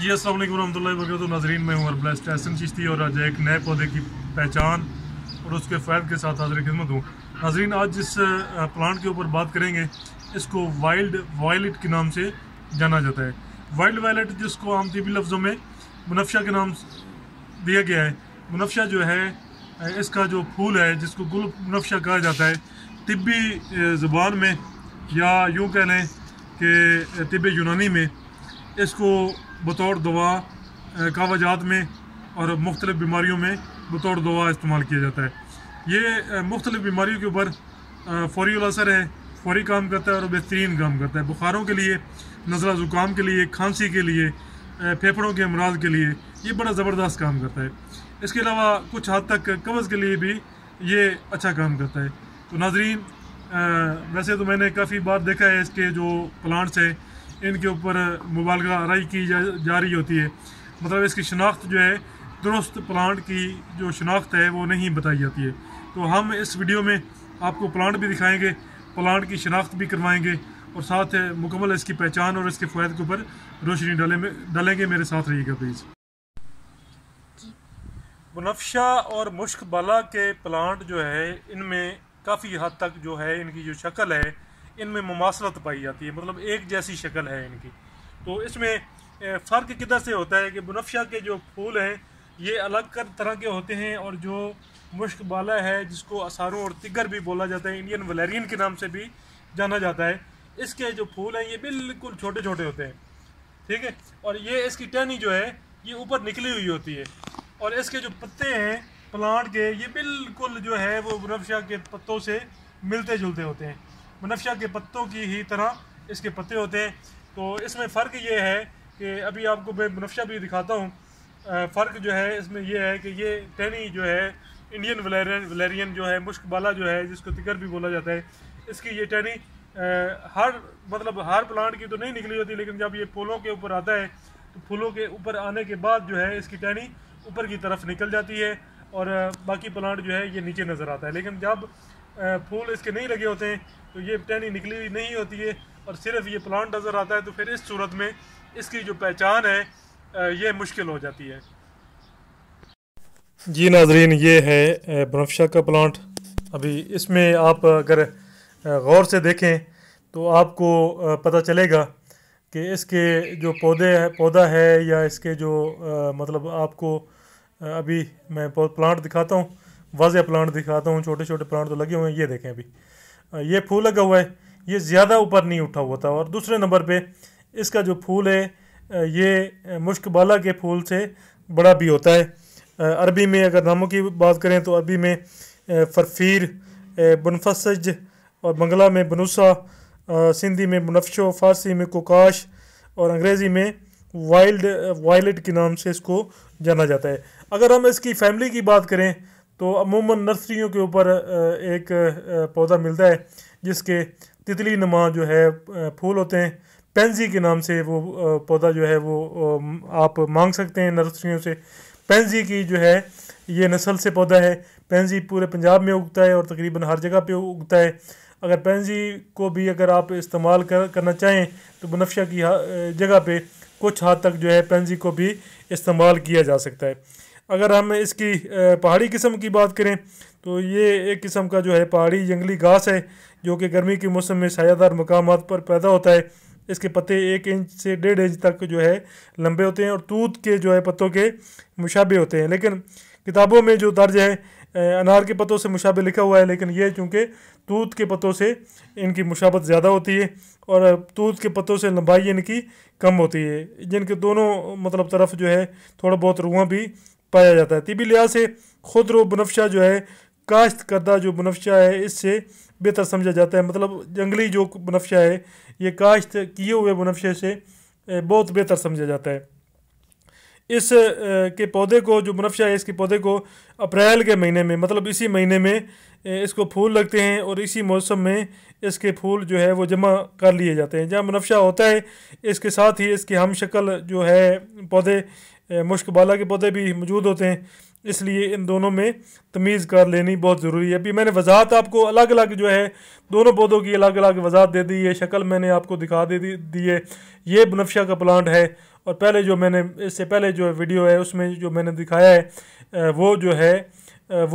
जी असल वरहमल तो नाजरीन में हूँ और ब्लेस्ट एसन चिश्ती और आज एक नए पौधे की पहचान और उसके फ़ैद के साथ हाजिर खिदमत हूँ नाजरीन आज जिस प्लांट के ऊपर बात करेंगे इसको वाइल्ड वायलट के नाम से जाना जाता है वाइल्ड वायलट जिसको आम तबी लफ्ज़ों में मुनफा के नाम दिया गया है मुनफा जो है इसका जो फूल है जिसको गुल मुनफा कहा जाता है तबी ज़बान में या यूँ कह लें कि तिब यूनानी में इसको बतौर दवा कावाजात में और मुख्तलिफ़ बीमारियों में बतौर दवा इस्तेमाल किया जाता है ये मुख्तलिफ़ बीमारियों के ऊपर फौरी असर है फौरी काम करता है और बेहतरीन काम करता है बुखारों के लिए नज़ला ज़ुकाम के लिए खांसी के लिए फेफड़ों के अमराज के लिए ये बड़ा ज़बरदस्त काम करता है इसके अलावा कुछ हद तक कब्ज़ के लिए भी ये अच्छा काम करता है तो नाजरीन वैसे तो मैंने काफ़ी बार देखा है इसके जो प्लांट्स हैं इनके ऊपर मुबालगा आरई की जा, जा रही होती है मतलब इसकी शनाख्त जो है दुरुस्त प्लांट की जो शनाख्त है वो नहीं बताई जाती है तो हम इस वीडियो में आपको प्लांट भी दिखाएंगे प्लांट की शनाख्त भी करवाएंगे और साथ मुकम्मल इसकी पहचान और इसके फ़ायदे के ऊपर रोशनी डाले में डालेंगे मेरे साथ रहिएगा प्लीज़ मुनफशा और मुश्क बाला के प्लांट जो है इनमें काफ़ी हद तक जो है इनकी जो शक्ल है इनमें मुमासलत पाई जाती है मतलब एक जैसी शक्ल है इनकी तो इसमें फ़र्क किधर से होता है कि बनफशा के जो फूल हैं ये अलग कर तरह के होते हैं और जो मुश्क बाला है जिसको असारों और तिगर भी बोला जाता है इंडियन वलेरियन के नाम से भी जाना जाता है इसके जो फूल हैं ये बिल्कुल छोटे छोटे होते हैं ठीक है और ये इसकी टहनी जो है ये ऊपर निकली हुई होती है और इसके जो पत्ते हैं प्लांट के ये बिल्कुल जो है वो बनफशा के पत्तों से मिलते जुलते होते हैं मुनफिया के पत्तों की ही तरह इसके पत्ते होते हैं तो इसमें फ़र्क ये है कि अभी आपको मैं मुनफिया भी दिखाता हूँ फ़र्क जो है इसमें यह है कि ये टहनी जो है इंडियन वलेरियन वलेरियन जो है बाला जो है जिसको तिकर भी बोला जाता है इसकी ये टहनी हर मतलब हर प्लांट की तो नहीं निकली होती लेकिन जब ये फूलों के ऊपर आता है तो फूलों के ऊपर आने के बाद जो है इसकी टहनी ऊपर की तरफ निकल जाती है और बाकी प्लांट जो है ये नीचे नज़र आता है लेकिन जब फूल इसके नहीं लगे होते हैं तो ये टहनी निकली हुई नहीं होती है और सिर्फ ये प्लांट नज़र आता है तो फिर इस सूरत में इसकी जो पहचान है ये मुश्किल हो जाती है जी नाजरीन ये है बनफशा का प्लांट अभी इसमें आप अगर गौर से देखें तो आपको पता चलेगा कि इसके जो पौधे है पौधा है या इसके जो मतलब आपको अभी मैं प्लांट दिखाता हूँ वाजह प्लांट दिखाता हूँ छोटे छोटे प्लांट तो लगे हुए हैं ये देखें अभी ये फूल लगा हुआ है ये ज़्यादा ऊपर नहीं उठा हुआ था और दूसरे नंबर पर इसका जो फूल है ये मुश्कबाला के फूल से बड़ा भी होता है अरबी में अगर नामों की बात करें तो अरबी में फरफीर बनफसज और बंगला में बनुसा सिंधी में बनफशो फारसी में कोकाश और अंग्रेज़ी में वाइल्ड वायलेट के नाम से इसको जाना जाता है अगर हम इसकी फैमिली की बात करें तो अमूमन नर्सरियों के ऊपर एक पौधा मिलता है जिसके तितली नमा जो है फूल होते हैं पेंजी के नाम से वो पौधा जो है वो आप मांग सकते हैं नर्सरियों से पेंजी की जो है ये नस्ल से पौधा है पेंजी पूरे पंजाब में उगता है और तकरीबन हर जगह पे उगता है अगर पेंजी को भी अगर आप इस्तेमाल कर करना चाहें तो बनफ्शा की जगह पे कुछ हद हाँ तक जो है पेंजी को भी इस्तेमाल किया जा सकता है अगर हम इसकी पहाड़ी किस्म की बात करें तो ये एक किस्म का जो है पहाड़ी जंगली घास है जो कि गर्मी के मौसम में सायादार मकाम पर पैदा होता है इसके पत्ते एक इंच से डेढ़ इंच तक जो है लंबे होते हैं और तूत के जो है पत्तों के मुशाबे होते हैं लेकिन किताबों में जो दर्ज है अनार के पत्तों से मुशाबे लिखा हुआ है लेकिन ये चूँकि तूत के पत्तों से इनकी मुशाबत ज़्यादा होती है और तूत के पत्तों से लंबाई इनकी कम होती है जिनके दोनों मतलब तरफ जो है थोड़ा बहुत रुआ भी पाया जाता है तबी लिहाज से रो बनफशा जो है काश्त करदा जो बनफशा है इससे बेहतर समझा जाता है मतलब जंगली जो बनफशा है ये काश्त किए हुए बनफशे से बहुत बेहतर समझा जाता है इस के पौधे को जो मुनफा है इसके पौधे को अप्रैल के महीने में मतलब इसी महीने में इसको फूल लगते हैं और इसी मौसम में इसके फूल जो है वो जमा कर लिए जाते हैं जहाँ मुनफा होता है इसके साथ ही इसकी हम शक्ल जो है पौधे मुश्क बाला के पौधे भी मौजूद होते हैं इसलिए इन दोनों में तमीज़ कर लेनी बहुत ज़रूरी है अभी मैंने वजाहत आपको अलग अलग जो है दोनों पौधों की अलग अलग वजाहत दे दी है शक्ल मैंने आपको दिखा दे दी है ये बनफशा का प्लांट है और पहले जो मैंने इससे पहले जो वीडियो है उसमें जो मैंने दिखाया है वो जो है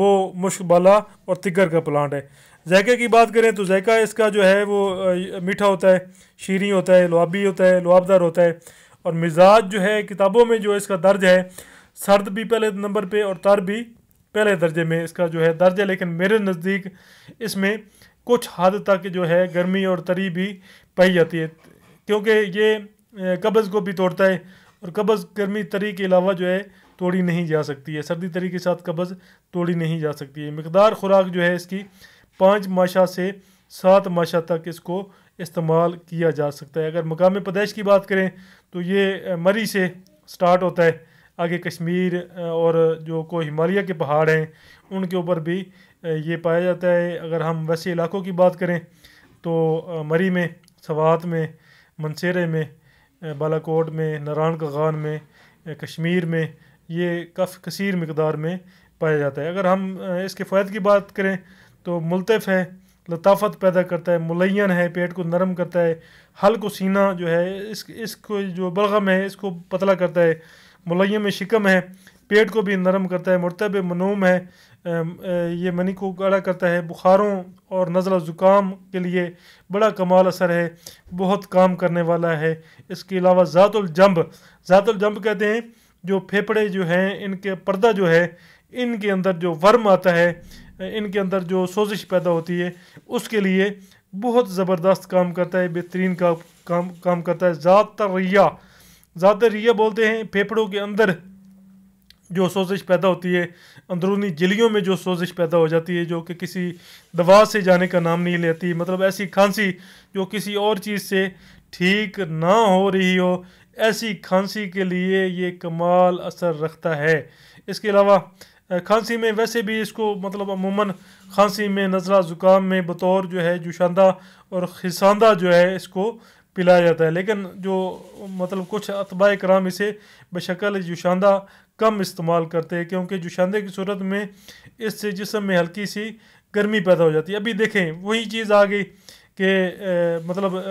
वो बाला और तिगर का प्लांट है जायके की बात करें तो जायका इसका जो है वो मीठा होता है शीरी होता है लुआबी होता है लुआबदार होता है और मिजाज जो है किताबों में जो इसका दर्ज है सर्द भी पहले नंबर पे और तर भी पहले दर्जे में इसका जो है दर्ज है लेकिन मेरे नज़दीक इसमें कुछ हद तक जो है गर्मी और तरी भी पाई जाती है क्योंकि ये कब्ज़ को भी तोड़ता है और कब्ज़ गर्मी तरी के अलावा जो है तोड़ी नहीं जा सकती है सर्दी तरी के साथ कब्ज़ तोड़ी नहीं जा सकती है मकदार खुराक जो है इसकी पाँच माशा से सात माशा तक इसको इस्तेमाल किया जा सकता है अगर मकाम पदैश की बात करें तो ये मरी से स्टार्ट होता है आगे कश्मीर और जो को हिमालय के पहाड़ हैं उनके ऊपर भी ये पाया जाता है अगर हम वैसे इलाकों की बात करें तो मरी में सवात में मनसेरे में बालाकोट में नारायण कगान में कश्मीर में ये काफ़ी कसर मकदार में पाया जाता है अगर हम इसके फ़ायद की बात करें तो मुलतफ़ है लताफत पैदा करता है मुलैन है पेट को नरम करता है हल को सीना जो है इस इसको जो बलगम है इसको पतला करता है मुलैम में शिकम है पेट को भी नरम करता है मरतब मनूम है ये मनी को गाढ़ा करता है बुखारों और नज़ला ज़ुकाम के लिए बड़ा कमाल असर है बहुत काम करने वाला है इसके अलावा ज़ातुलजम्ब ज़ातुलजम्ब कहते हैं जो फेफड़े जो हैं इनके पर्दा जो है इनके अंदर जो वर्म आता है इनके अंदर जो सोजिश पैदा होती है उसके लिए बहुत ज़बरदस्त काम करता है बेहतरीन का काम काम करता है ज़्यादातर रिया ज़्यादातर रिया बोलते हैं फेफड़ों के अंदर जो सोजिश पैदा होती है अंदरूनी जलियों में जो सोजिश पैदा हो जाती है जो कि किसी दवा से जाने का नाम नहीं लेती मतलब ऐसी खांसी जो किसी और चीज़ से ठीक ना हो रही हो ऐसी खांसी के लिए ये कमाल असर रखता है इसके अलावा खांसी में वैसे भी इसको मतलब अमूमन खांसी में नज़ला ज़ुकाम में बतौर जो है जुशांदा और खिसांदा जो है इसको पिलाया जाता है लेकिन जो मतलब कुछ अतबा कराम इसे बशकल जुशांदा कम इस्तेमाल करते हैं क्योंकि जुशांदे की सूरत में इससे जिसम में हल्की सी गर्मी पैदा हो जाती है अभी देखें वही चीज़ आ गई कि मतलब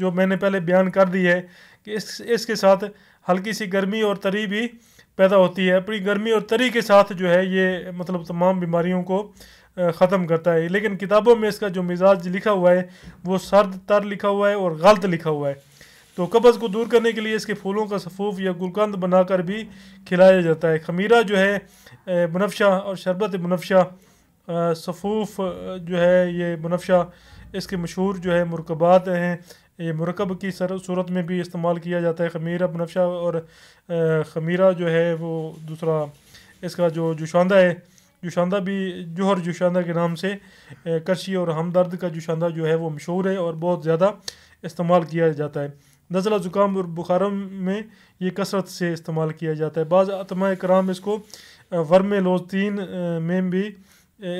जो मैंने पहले बयान कर दी है कि इस इसके साथ हल्की सी गर्मी और तरी भी पैदा होती है अपनी गर्मी और तरी के साथ जो है ये मतलब तमाम बीमारियों को ख़त्म करता है लेकिन किताबों में इसका जो मिजाज लिखा हुआ है वो सर्द तर लिखा हुआ है और गलत लिखा हुआ है तो कब्ज़ को दूर करने के लिए इसके फूलों का सफ़ूफ़ या गुलकंद बनाकर भी खिलाया जाता है खमीरा जो है मुनफा और शरबत बनफशा सफ़ूफ़ जो है ये बनफशा इसके मशहूर जो है मरकबात हैं ये मरकब की सर सूरत में भी इस्तेमाल किया जाता है खमीरा बनफशा और खमीरा जो है वो दूसरा इसका जो जुशांदा है जुशांदा भी जोहर जुशांदा के नाम से कशी और हमदर्द का जुशांदा जो है वो मशहूर है और बहुत ज़्यादा इस्तेमाल किया जाता है नज़ला ज़ुकाम और बुखारम में ये कसरत से इस्तेमाल किया जाता है बाज़ आत्मा कराम इसको वर्म लोजतीन में भी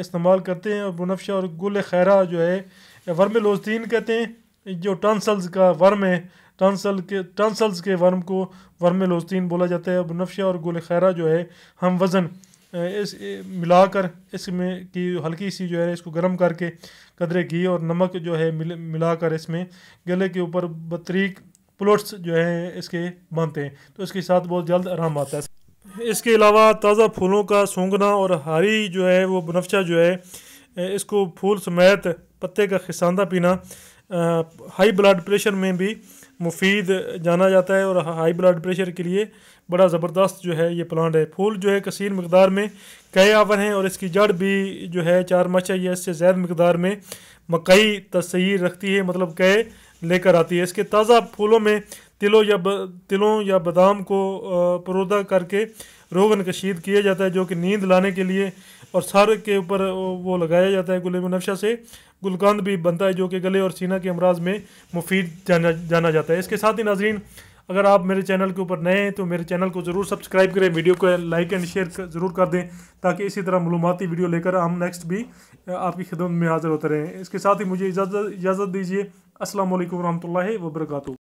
इस्तेमाल करते हैं और मुनफा और गुल खैरा जो है वर्म लोजतीन कहते हैं जो टनसल्स का वर्म है टनसल के टनसल्स के वर्म को वर्म लोस्तीन बोला जाता है नफशा और गुल खैरा जो है हम वज़न इस मिलाकर इसमें की हल्की सी जो है इसको गर्म करके कदरे घी और नमक जो है मिल मिलाकर इसमें गले के ऊपर बतरीक प्लोट्स जो है इसके बनते हैं तो इसके साथ बहुत जल्द आराम आता है इसके अलावा ताज़ा फूलों का सूंघना और हरी जो है वो बनफशा जो है इसको फूल समेत पत्ते का खिसांदा पीना हाई ब्लड प्रेशर में भी मुफीद जाना जाता है और हाई ब्लड प्रेशर के लिए बड़ा ज़बरदस्त जो है ये प्लांट है फूल जो है कसीर मकदार में कई आवर हैं और इसकी जड़ भी जो है चार मचा या इससे ज़्यादा मकदार में मकई तस्र रखती है मतलब कई लेकर आती है इसके ताज़ा फूलों में तिलों या ब, तिलों या बादाम को परोदा करके रोगन कशीद किया जाता है जो कि नींद लाने के लिए और सर के ऊपर वो लगाया जाता है गुल मुनफा से गुलकंद भी बनता है जो कि गले और सीना के अमराज में मुफीद जाना जाना जाता है इसके साथ ही नाजरीन अगर आप मेरे चैनल के ऊपर नए हैं तो मेरे चैनल को ज़रूर सब्सक्राइब करें वीडियो को लाइक एंड शेयर ज़रूर कर दें ताकि इसी तरह मलूमती वीडियो लेकर हम नेक्स्ट भी आपकी खिदमत में हाज़िर होते रहें इसके साथ ही मुझे इजाज़त इजाज़त दीजिए असल वरहमल वर्का